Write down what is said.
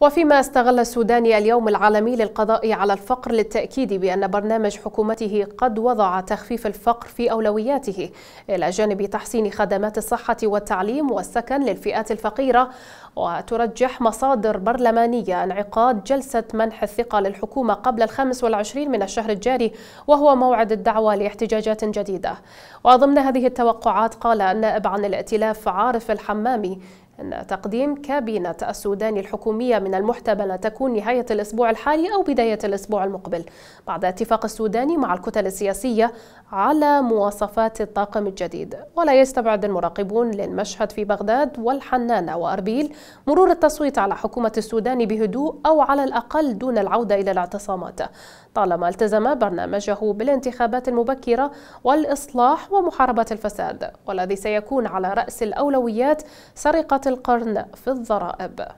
وفيما استغل السوداني اليوم العالمي للقضاء على الفقر للتأكيد بأن برنامج حكومته قد وضع تخفيف الفقر في أولوياته إلى جانب تحسين خدمات الصحة والتعليم والسكن للفئات الفقيرة وترجح مصادر برلمانية انعقاد جلسة منح الثقة للحكومة قبل الخامس والعشرين من الشهر الجاري وهو موعد الدعوة لاحتجاجات جديدة وضمن هذه التوقعات قال النائب عن الائتلاف عارف الحمامي أن تقديم كابينة السودان الحكومية من المحتمل أن تكون نهاية الأسبوع الحالي أو بداية الأسبوع المقبل بعد اتفاق السوداني مع الكتل السياسية على مواصفات الطاقم الجديد ولا يستبعد المراقبون للمشهد في بغداد والحنانة وأربيل مرور التصويت على حكومة السودان بهدوء أو على الأقل دون العودة إلى الاعتصامات طالما التزم برنامجه بالانتخابات المبكرة والإصلاح ومحاربة الفساد والذي سيكون على رأس الأولويات سرقة القرن في الضرائب